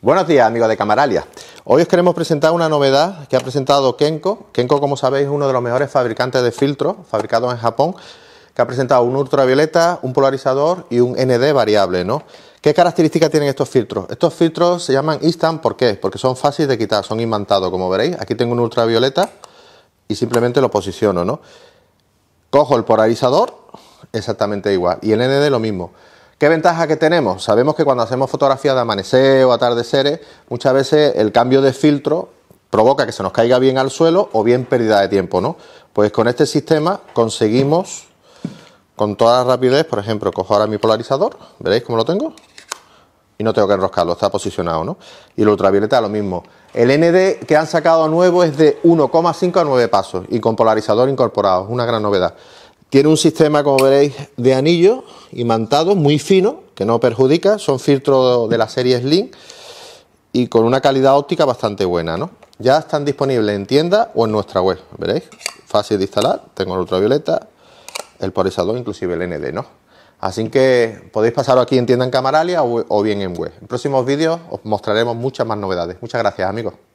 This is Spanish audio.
Buenos días, amigos de Camaralia. Hoy os queremos presentar una novedad que ha presentado Kenko. Kenko, como sabéis, es uno de los mejores fabricantes de filtros fabricados en Japón, que ha presentado un ultravioleta, un polarizador y un ND variable, ¿no? ¿Qué características tienen estos filtros? Estos filtros se llaman instant, ¿por qué? Porque son fáciles de quitar, son imantados, como veréis. Aquí tengo un ultravioleta y simplemente lo posiciono, ¿no? Cojo el polarizador, exactamente igual, y el ND lo mismo. ¿Qué ventaja que tenemos? Sabemos que cuando hacemos fotografías de amanecer o atardeceres, muchas veces el cambio de filtro provoca que se nos caiga bien al suelo o bien pérdida de tiempo, ¿no? Pues con este sistema conseguimos con toda la rapidez, por ejemplo, cojo ahora mi polarizador, veréis cómo lo tengo, y no tengo que enroscarlo, está posicionado, ¿no? Y el ultravioleta lo mismo. El ND que han sacado nuevo es de 1,5 a 9 pasos y con polarizador incorporado, una gran novedad. Tiene un sistema, como veréis, de anillo, mantado muy fino, que no perjudica, son filtros de la serie Slim y con una calidad óptica bastante buena, Ya están disponibles en tienda o en nuestra web, veréis, fácil de instalar, tengo el ultravioleta, el polarizador, inclusive el ND, ¿no? Así que podéis pasaros aquí en tienda en Camaralia o bien en web. En próximos vídeos os mostraremos muchas más novedades. Muchas gracias, amigos.